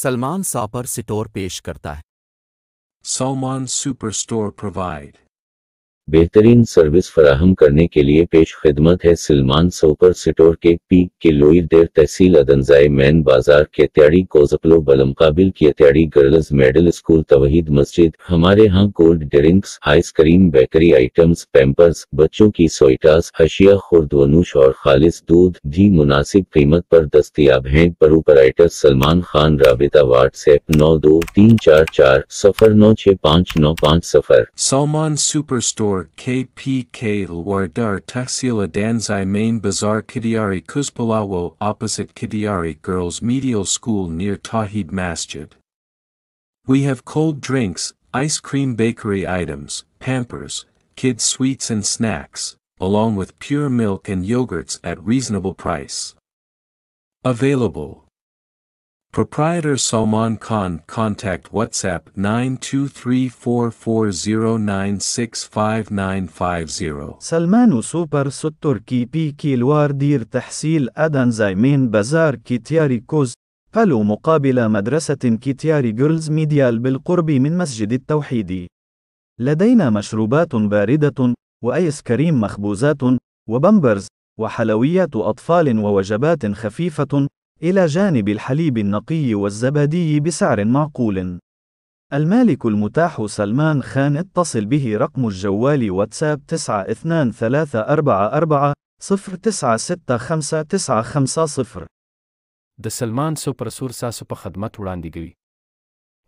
सलमान सापर सिटोर पेश करता है सलमान सुपर स्टोर प्रोवाइड बेहतरीन सर्विस फराहम करने के लिए पेश खिदमत है सलमान सोपर सिटोर के पी के लोई देर तहसील अदनजाए मैन बाजार के त्याड़ी कोजपलो बलमकाबिल की त्याड़ी गर्ल्स मेडल स्कूल तवहीद मस्जिद हमारे यहाँ cold drinks ice cream bakery items Pampers बच्चों की सोइटास हशिया खुर्दनुश और खालिश दूध भी मुनासिब कीमत आरोप दस्तियाब है पर ऑपरेटर सलमान खान राबिता व्हाट्सऐप नौ दो तीन चार चार सफर नौ छः पाँच नौ पाँच सफर Salman super store or KPK Lwardar Tuxila Danzai Main Bazaar Kidiari Kuzpalawo opposite Kidiari Girls Medial School near Tahid Masjid. We have cold drinks, ice cream bakery items, pampers, kids sweets and snacks, along with pure milk and yogurts at reasonable price. Available. Proprietor Salman Khan contact WhatsApp 923440965950 سلمان سوبر ستر کی پی کیلوار دير تحصيل أدن زايمين بازار كيتياري كوز بالو مقابل مدرسة كيتياري جيرلز ميديال بالقرب من مسجد التوحيد لدينا مشروبات باردة وآيس كريم مخبوزات وبمبرز وحلويات أطفال ووجبات خفيفة إلى جانب الحليب النقي والزبادي بسعر معقول. المالك المتاح سلمان خان اتصل به رقم الجوال واتساب 92344096595. د سلمان سوپر سور ساسو په خدمت وړاندې کوي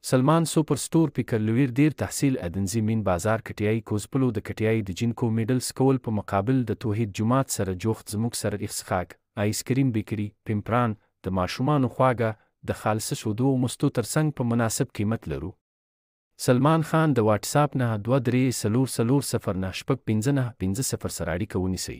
سلمان سوپر سٹور پیکر لویر دیر تحصیل ادنزی مین بازار کټیای کوزپلو د کټیای د جنکو میډل سکول په مقابل د توحید جماعت سره جوخت زموږ سره اخسخاک آیس کریم بیکری پمپران د ماشومانو خواږه د خالصه شودو او مستو ترڅنګ په مناسب قیمت لرو سلمان خان د واټساپ نه دوه درې سلور سلور صفر نه شپږ پنځه نه پنځه صفر سره اړیکه ونیسئ